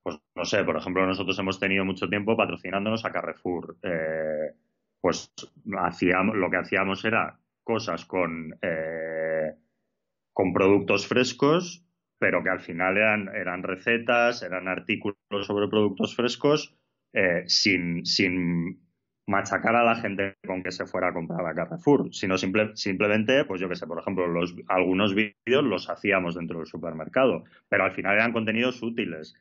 pues no sé, por ejemplo, nosotros hemos tenido mucho tiempo patrocinándonos a Carrefour. Eh, pues lo que hacíamos era cosas con, eh, con productos frescos, pero que al final eran, eran recetas, eran artículos sobre productos frescos, eh, sin, machacar a la gente con que se fuera a comprar a Carrefour, sino simplemente, pues yo que sé, por ejemplo, algunos vídeos los hacíamos dentro del supermercado, pero al final eran contenidos útiles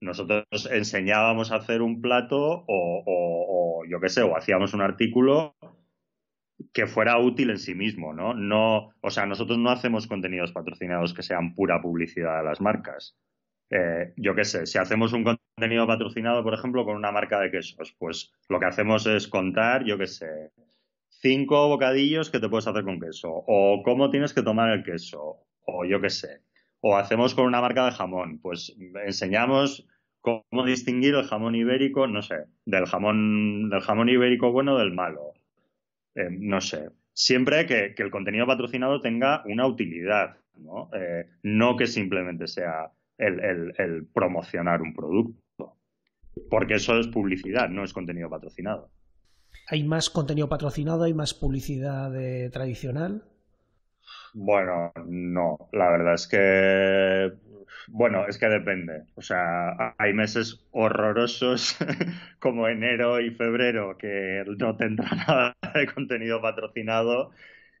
nosotros enseñábamos a hacer un plato o, yo qué sé, o hacíamos un artículo que fuera útil en sí mismo, ¿no? No, o sea, nosotros no hacemos contenidos patrocinados que sean pura publicidad de las marcas. Eh, yo qué sé, si hacemos un contenido patrocinado, por ejemplo, con una marca de quesos, pues lo que hacemos es contar, yo qué sé, cinco bocadillos que te puedes hacer con queso, o cómo tienes que tomar el queso, o yo qué sé, o hacemos con una marca de jamón, pues enseñamos cómo distinguir el jamón ibérico, no sé, del jamón, del jamón ibérico bueno del malo. Eh, no sé. Siempre que, el contenido patrocinado tenga una utilidad, ¿no? Eh, que simplemente sea el, promocionar un producto. Porque eso es publicidad, no es contenido patrocinado. ¿Hay más contenido patrocinado? ¿Hay más publicidad eh, tradicional? Bueno, no, la verdad es que, bueno, es que depende. O sea, hay meses horrorosos como enero y febrero que no tendrá nada de contenido patrocinado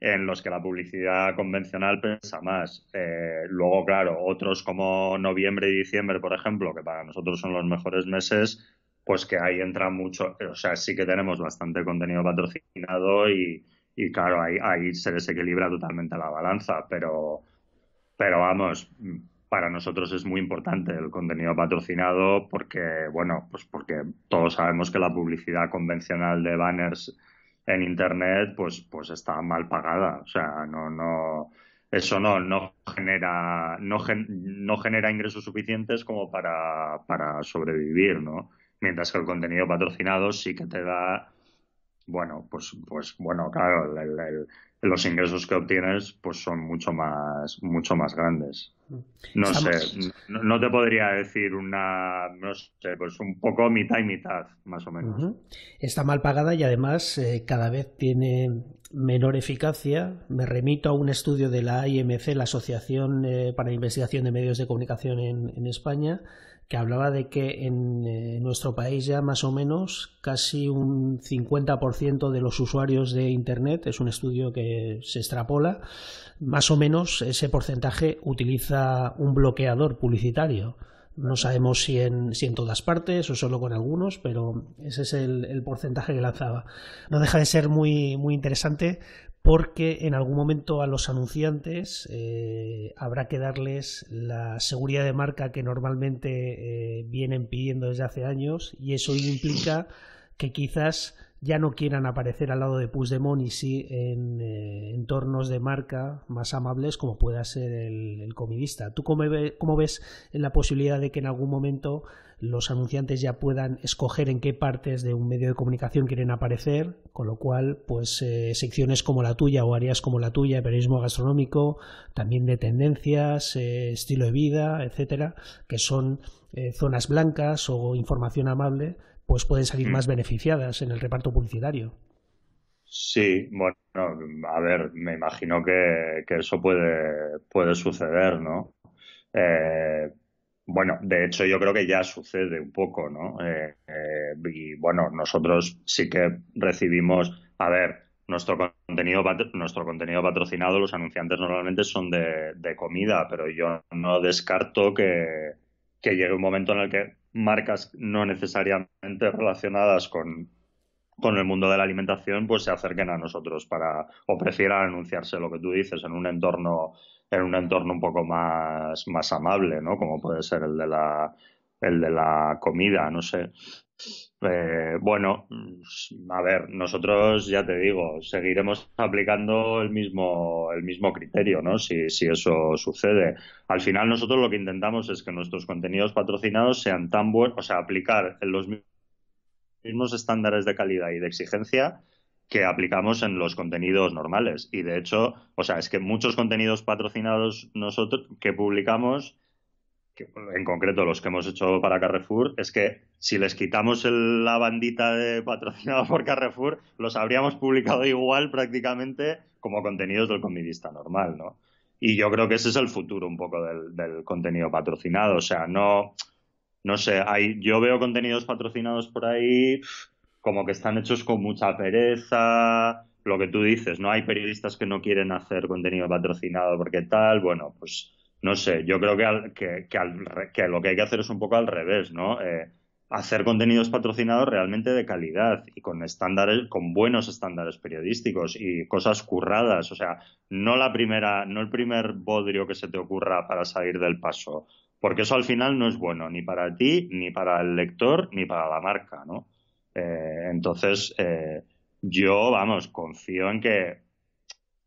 en los que la publicidad convencional pesa más. Eh, luego, claro, otros como noviembre y diciembre, por ejemplo, que para nosotros son los mejores meses, pues que ahí entra mucho, o sea, sí que tenemos bastante contenido patrocinado y, y claro, ahí, ahí se desequilibra totalmente la balanza, pero, pero vamos, para nosotros es muy importante el contenido patrocinado porque, bueno, pues porque todos sabemos que la publicidad convencional de banners en internet, pues, pues está mal pagada. O sea, no, no, eso no, no genera, no, no genera ingresos suficientes como para, para sobrevivir, ¿no? Mientras que el contenido patrocinado sí que te da bueno, pues, pues bueno, claro, los ingresos que obtienes pues son mucho más, mucho más grandes. Mm. No sé, no, te podría decir una, no sé, pues un poco mitad y mitad, más o menos. Está mal pagada y además eh, cada vez tiene menor eficacia. Me remito a un estudio de la IMC, la Asociación eh, para Investigación de Medios de Comunicación en España, que hablaba de que en, eh, nuestro país ya más o menos casi un 50% de los usuarios de Internet, es un estudio que se extrapola, más o menos ese porcentaje utiliza un bloqueador publicitario. No sabemos si en, si en todas partes o solo con algunos, pero ese es el, el porcentaje que lanzaba. No deja de ser muy, muy interesante porque en algún momento a los anunciantes eh, habrá que darles la seguridad de marca que normalmente eh, vienen pidiendo desde hace años y eso implica que quizás ya no quieran aparecer al lado de Puigdemont y sí en eh, entornos de marca más amables como pueda ser el, comidista. ¿Tú cómo, cómo ves la posibilidad de que en algún momento los anunciantes ya puedan escoger en qué partes de un medio de comunicación quieren aparecer, con lo cual, pues eh, secciones como la tuya o áreas como la tuya, periodismo gastronómico, también de tendencias, eh, estilo de vida, etcétera, que son eh, zonas blancas o información amable, pues pueden salir mm. más beneficiadas en el reparto publicitario. Sí, bueno, a ver, me imagino que, eso puede, puede suceder, ¿no? Bueno, de hecho yo creo que ya sucede un poco, ¿no? Eh, eh, y bueno, nosotros sí que recibimos, a ver, nuestro contenido, nuestro contenido patrocinado, los anunciantes normalmente son de, de comida, pero yo no descarto que, que llegue un momento en el que marcas no necesariamente relacionadas con, con el mundo de la alimentación pues se acerquen a nosotros para o prefieran anunciarse lo que tú dices en un entorno en un entorno un poco más más amable no como puede ser el de la el de la comida no sé eh, bueno a ver nosotros ya te digo seguiremos aplicando el mismo el mismo criterio no si si eso sucede al final nosotros lo que intentamos es que nuestros contenidos patrocinados sean tan buenos o sea aplicar los mismos mismos estándares de calidad y de exigencia que aplicamos en los contenidos normales. Y de hecho, o sea, es que muchos contenidos patrocinados nosotros que publicamos, en concreto los que hemos hecho para Carrefour, es que si les quitamos la bandita de patrocinado por Carrefour, los habríamos publicado igual prácticamente como contenidos del comidista normal, ¿no? Y yo creo que ese es el futuro un poco del, del contenido patrocinado. O sea, no no sé, hay, yo veo contenidos patrocinados por ahí como que están hechos con mucha pereza, lo que tú dices, ¿no? Hay periodistas que no quieren hacer contenido patrocinado porque tal, bueno, pues no sé, yo creo que, que, lo que hay que hacer es un poco al revés, ¿no? Eh, hacer contenidos patrocinados realmente de calidad y con estándares, con buenos estándares periodísticos y cosas curradas, o sea, no la primera, no el primer bodrio que se te ocurra para salir del paso, porque eso al final no es bueno ni para ti, ni para el lector, ni para la marca, ¿no? Eh, entonces, eh, yo, vamos, confío en que,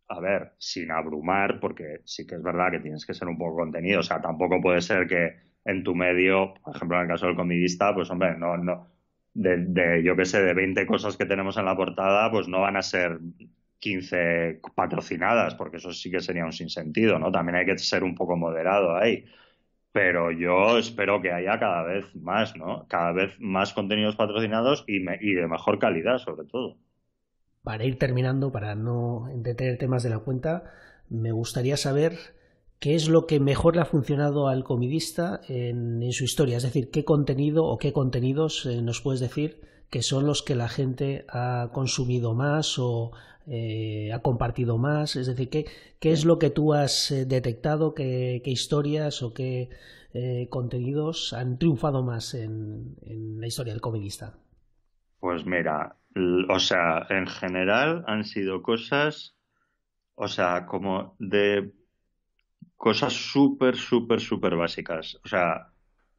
a ver, sin abrumar, porque sí que es verdad que tienes que ser un poco contenido, o sea, tampoco puede ser que en tu medio, por ejemplo, en el caso del comidista, pues hombre, no, no, de, yo qué sé, de 20 cosas que tenemos en la portada, pues no van a ser 15 patrocinadas, porque eso sí que sería un sinsentido, ¿no? También hay que ser un poco moderado ahí pero yo espero que haya cada vez más, ¿no? Cada vez más contenidos patrocinados y, y de mejor calidad, sobre todo. Para ir terminando, para no entretener temas de la cuenta, me gustaría saber qué es lo que mejor le ha funcionado al comidista en, en su historia. Es decir, qué contenido o qué contenidos eh, nos puedes decir que son los que la gente ha consumido más o eh, ha compartido más. Es decir, ¿qué, qué es lo que tú has eh, detectado? ¿Qué, historias o qué eh, contenidos han triunfado más en, en la historia del comunista. Pues mira, o sea, en general han sido cosas, o sea, como de cosas súper, súper, súper básicas. O sea,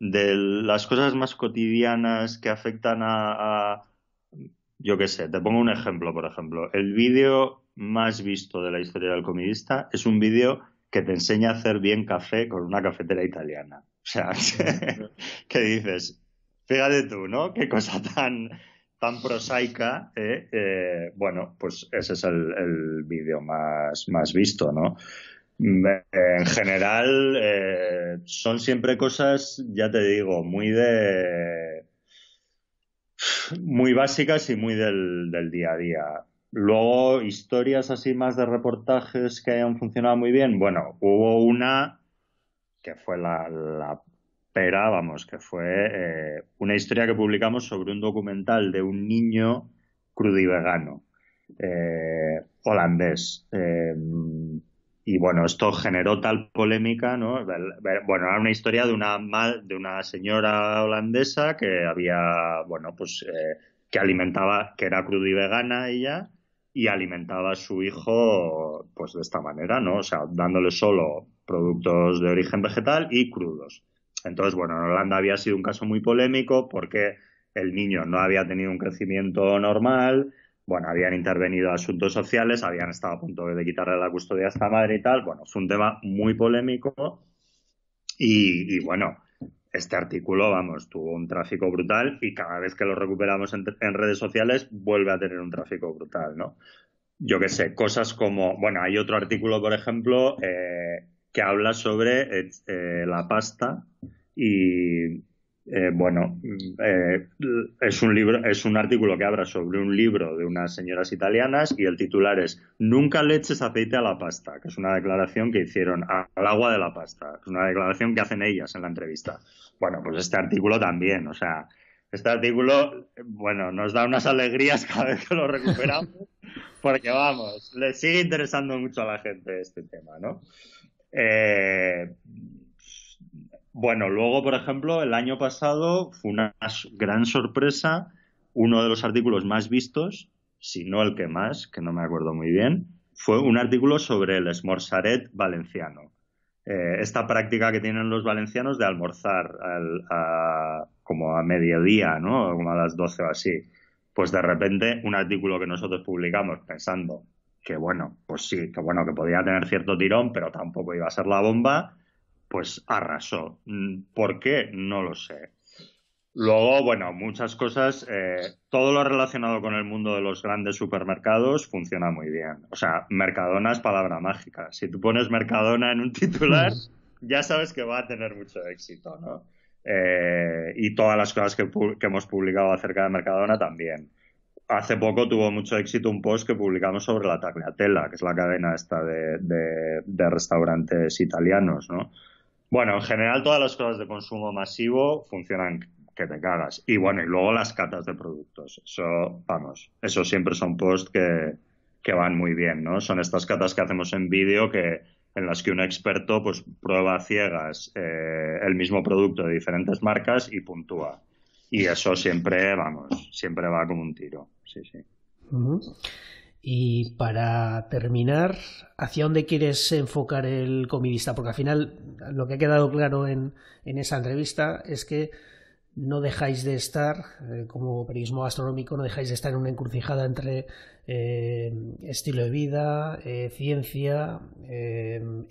de las cosas más cotidianas que afectan a, yo qué sé, te pongo un ejemplo, por ejemplo, el vídeo más visto de la historia del comidista es un vídeo que te enseña a hacer bien café con una cafetera italiana. O sea, que dices, fíjate tú, ¿no? Qué cosa tan, prosaica. ¿eh? Eh, bueno, pues ese es el, el vídeo más, más visto, ¿no? Mm, en general, eh, son siempre cosas, ya te digo, muy de. muy básicas y muy del, día a día. Luego, historias así más de reportajes que hayan funcionado muy bien. Bueno, hubo una que fue la, pera, vamos, que fue eh, una historia que publicamos sobre un documental de un niño crudivegano eh, holandés. Em, y bueno, esto generó tal polémica, ¿no? Bueno, era una historia de una de una señora holandesa que había, bueno, pues eh, que alimentaba, que era crudo y vegana ella y alimentaba a su hijo, pues de esta manera, ¿no? O sea, dándole solo productos de origen vegetal y crudos. Entonces, bueno, en Holanda había sido un caso muy polémico porque el niño no había tenido un crecimiento normal, bueno, habían intervenido asuntos sociales, habían estado a punto de quitarle la custodia a esta madre y tal. Bueno, fue un tema muy polémico y, bueno, este artículo, vamos, tuvo un tráfico brutal y cada vez que lo recuperamos en, redes sociales vuelve a tener un tráfico brutal, ¿no? Yo qué sé, cosas como, bueno, hay otro artículo, por ejemplo, eh, que habla sobre eh, eh, la pasta y, eh, bueno, mm, eh, es un libro, es un artículo que habla sobre un libro de unas señoras italianas y el titular es Nunca leches eches aceite a la pasta, que es una declaración que hicieron al agua de la pasta, es una declaración que hacen ellas en la entrevista. Bueno, pues este artículo también, o sea, este artículo, bueno, nos da unas alegrías cada vez que lo recuperamos, porque vamos, le sigue interesando mucho a la gente este tema, ¿no? Eh, bueno, luego, por ejemplo, el año pasado fue una gran sorpresa, uno de los artículos más vistos, si no el que más, que no me acuerdo muy bien, fue un artículo sobre el esmorzaret valenciano. Eh, esta práctica que tienen los valencianos de almorzar como a mediodía, ¿no? como a las 12 o así. Pues de repente un artículo que nosotros publicamos pensando que bueno, pues sí, que bueno, que podía tener cierto tirón, pero tampoco iba a ser la bomba, pues arrasó. Mm, ¿Por qué? No lo sé. Luego, bueno, muchas cosas. Eh, todo lo relacionado con el mundo de los grandes supermercados funciona muy bien. O sea, Mercadona es palabra mágica. Si tú pones Mercadona en un titular, ya sabes que va a tener mucho éxito, ¿no? Eh, y todas las cosas que, hemos publicado acerca de Mercadona también. Hace poco tuvo mucho éxito un post que publicamos sobre la Tagliatella, que es la cadena esta de restaurantes italianos, ¿no? Bueno, en general todas las cosas de consumo masivo funcionan que te cagas. Y bueno, y luego las catas de productos. Eso, vamos, eso siempre son posts que, van muy bien, ¿no? Son estas catas que hacemos en vídeo que en las que un experto pues prueba ciegas eh, el mismo producto de diferentes marcas y puntúa. Y eso siempre, vamos, siempre va como un tiro. Sí, sí. Y para terminar, ¿hacia dónde quieres enfocar el comidista? Porque al final lo que ha quedado claro en, en esa entrevista es que no dejáis de estar, eh, como periodismo gastronómico, no dejáis de estar en una encrucijada entre eh, estilo de vida, eh, ciencia,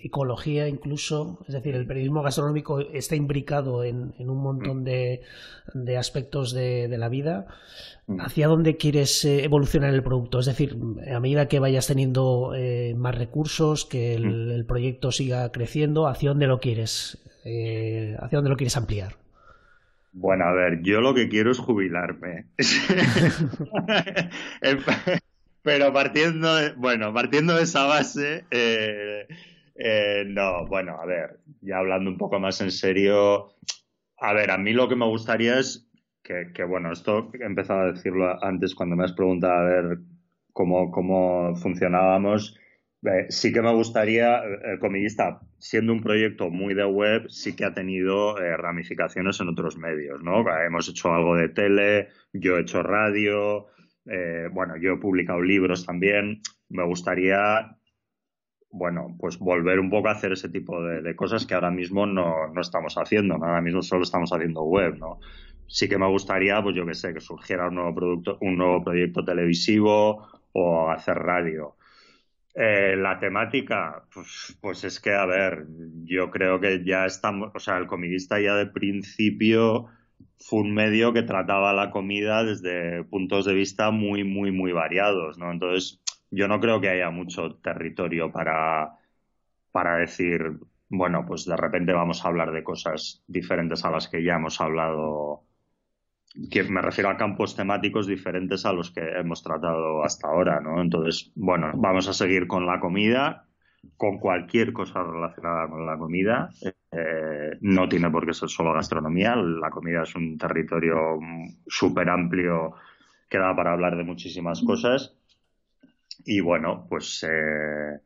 ecología incluso. Es decir, el periodismo gastronómico está imbricado en, un montón de, aspectos de, la vida. Mm. ¿Hacia dónde quieres evolucionar el producto? Es decir, a medida que vayas teniendo más recursos, que el, mm. el, proyecto siga creciendo, ¿hacia dónde lo quieres? ¿Hacia dónde lo quieres ampliar? Bueno, a ver, yo lo que quiero es jubilarme. Pero partiendo de, bueno, partiendo de esa base, eh, eh, no, bueno, a ver, ya hablando un poco más en serio, a ver, a mí lo que me gustaría es que, que bueno, esto he empezado a decirlo antes cuando me has preguntado a ver cómo, cómo funcionábamos. Eh, sí que me gustaría, eh, como siendo un proyecto muy de web, sí que ha tenido eh, ramificaciones en otros medios, ¿no? Hemos hecho algo de tele, yo he hecho radio, bueno, yo he publicado libros también. Me gustaría, bueno, pues volver un poco a hacer ese tipo de, cosas que ahora mismo no, no estamos haciendo, ahora mismo solo estamos haciendo web, ¿no? Sí que me gustaría, pues yo que sé, que surgiera un nuevo producto, un nuevo proyecto televisivo o hacer radio eh, la temática, pues, pues es que, a ver, yo creo que ya estamos, o sea, el comidista ya de principio fue un medio que trataba la comida desde puntos de vista muy, muy, muy variados, ¿no? Entonces, yo no creo que haya mucho territorio para, para decir, bueno, pues de repente vamos a hablar de cosas diferentes a las que ya hemos hablado me refiero a campos temáticos diferentes a los que hemos tratado hasta ahora, ¿no? Entonces, bueno, vamos a seguir con la comida, con cualquier cosa relacionada con la comida. Eh, no tiene por qué ser solo gastronomía, la comida es un territorio súper amplio que da para hablar de muchísimas cosas. Y bueno, pues... Eh,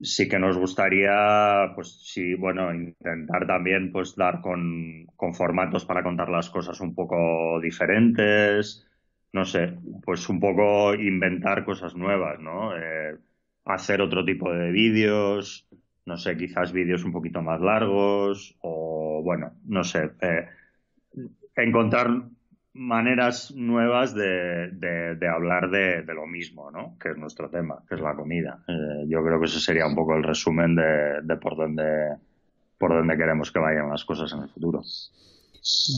sí que nos gustaría, pues sí, bueno, intentar también pues dar con, con, formatos para contar las cosas un poco diferentes, no sé, pues un poco inventar cosas nuevas, ¿no? Eh, hacer otro tipo de vídeos, no sé, quizás vídeos un poquito más largos o, bueno, no sé, eh, encontrar maneras nuevas de, hablar de, lo mismo, ¿no? Que es nuestro tema, que es la comida. Eh, yo creo que ese sería un poco el resumen de, por dónde por dónde queremos que vayan las cosas en el futuro.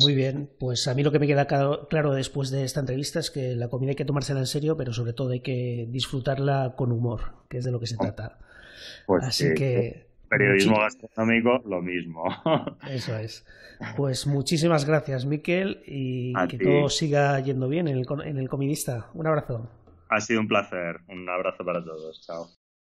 Muy bien, pues a mí lo que me queda claro después de esta entrevista es que la comida hay que tomársela en serio, pero sobre todo hay que disfrutarla con humor, que es de lo que se oh, trata. Pues Así que Periodismo gastronómico, lo mismo. Eso es. Pues muchísimas gracias, Miquel, y que todo siga yendo bien en el, en el Comidista. Un abrazo. Ha sido un placer. Un abrazo para todos. Chao.